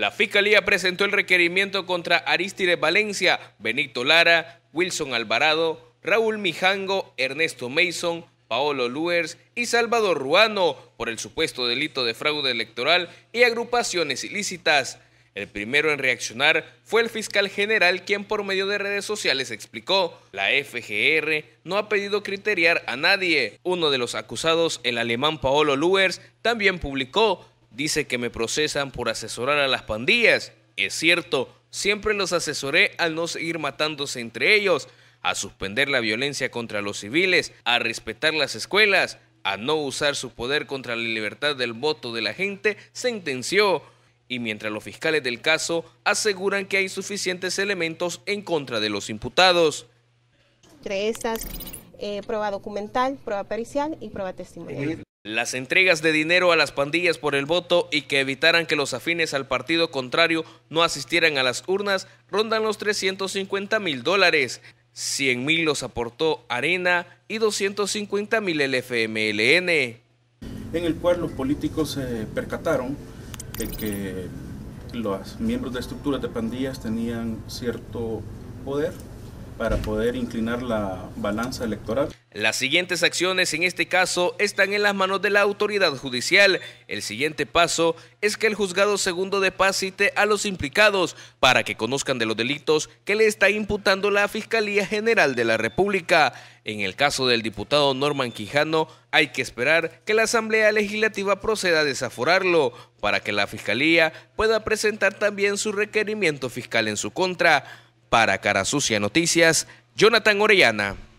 La Fiscalía presentó el requerimiento contra Aristide Valencia, Benito Lara, Wilson Alvarado, Raúl Mijango, Ernesto Mason, Paolo Luers y Salvador Ruano por el supuesto delito de fraude electoral y agrupaciones ilícitas. El primero en reaccionar fue el fiscal general quien por medio de redes sociales explicó, la FGR no ha pedido criteriar a nadie. Uno de los acusados, el alemán Paolo Luers, también publicó, Dice que me procesan por asesorar a las pandillas. Es cierto, siempre los asesoré al no seguir matándose entre ellos, a suspender la violencia contra los civiles, a respetar las escuelas, a no usar su poder contra la libertad del voto de la gente, sentenció. Y mientras los fiscales del caso aseguran que hay suficientes elementos en contra de los imputados. Entre eh, prueba documental, prueba pericial y prueba testimonial. Las entregas de dinero a las pandillas por el voto y que evitaran que los afines al partido contrario no asistieran a las urnas rondan los 350 mil dólares. 100 mil los aportó Arena y 250 mil el FMLN. En el cual los políticos se eh, percataron de que los miembros de estructuras de pandillas tenían cierto poder para poder inclinar la balanza electoral. Las siguientes acciones en este caso están en las manos de la autoridad judicial. El siguiente paso es que el juzgado segundo de paz cite a los implicados para que conozcan de los delitos que le está imputando la Fiscalía General de la República. En el caso del diputado Norman Quijano, hay que esperar que la Asamblea Legislativa proceda a desaforarlo para que la Fiscalía pueda presentar también su requerimiento fiscal en su contra. Para Cara Sucia Noticias, Jonathan Orellana.